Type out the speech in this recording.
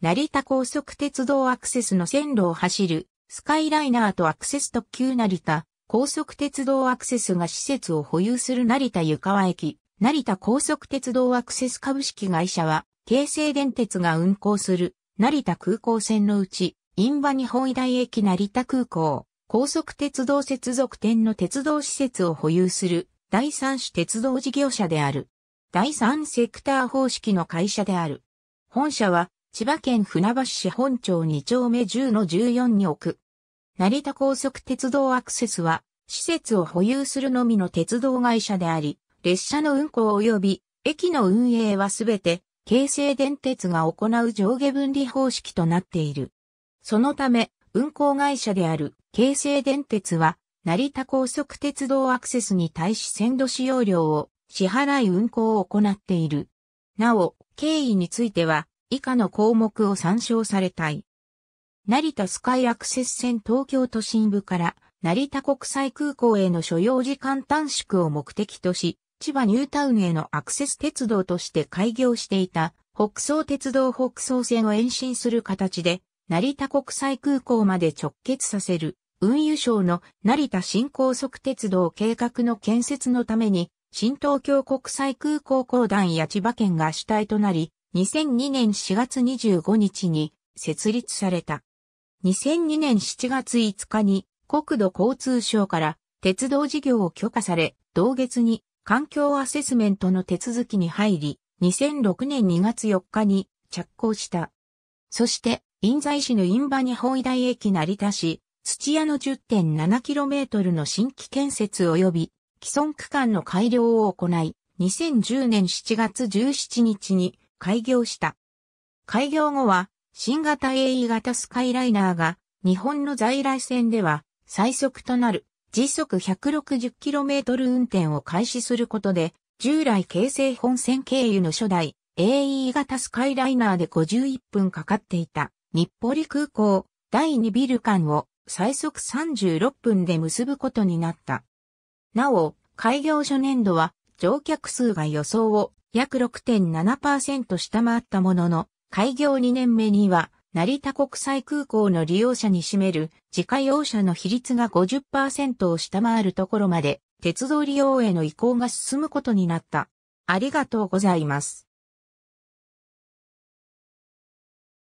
成田高速鉄道アクセスの線路を走る、スカイライナーとアクセス特急成田、高速鉄道アクセスが施設を保有する成田湯川駅、成田高速鉄道アクセス株式会社は、京成電鉄が運行する、成田空港線のうち、印旛日本医大駅成田空港、高速鉄道接続店の鉄道施設を保有する、第三種鉄道事業者である。第三セクター方式の会社である。本社は、千葉県船橋市本町2丁目10の14に置く。成田高速鉄道アクセスは、施設を保有するのみの鉄道会社であり、列車の運行及び駅の運営はすべて、京成電鉄が行う上下分離方式となっている。そのため、運行会社である京成電鉄は、成田高速鉄道アクセスに対し線路使用料を支払い運行を行っている。なお、経緯については、以下の項目を参照されたい。成田スカイアクセス線東京都心部から成田国際空港への所要時間短縮を目的とし、千葉ニュータウンへのアクセス鉄道として開業していた北総鉄道北総線を延伸する形で、成田国際空港まで直結させる運輸省の成田新高速鉄道計画の建設のために、新東京国際空港公団や千葉県が主体となり、2002年4月25日に設立された。2002年7月5日に国土交通省から鉄道事業を許可され、同月に環境アセスメントの手続きに入り、2006年2月4日に着工した。そして、印西市の印場に法医大駅成田市、土屋の 10.7km の新規建設及び既存区間の改良を行い、2010年7月17日に開業した。開業後は、新型 AE 型スカイライナーが、日本の在来線では、最速となる、時速 160km 運転を開始することで、従来京成本線経由の初代 AE 型スカイライナーで51分かかっていた日暮里空港第2ビル間を最速36分で結ぶことになった。なお、開業初年度は乗客数が予想を約6.7%下回ったものの、開業2年目には、成田国際空港の利用者に占める自家用車の比率が50%を下回るところまで鉄道利用への移行が進むことになった。ありがとうございます。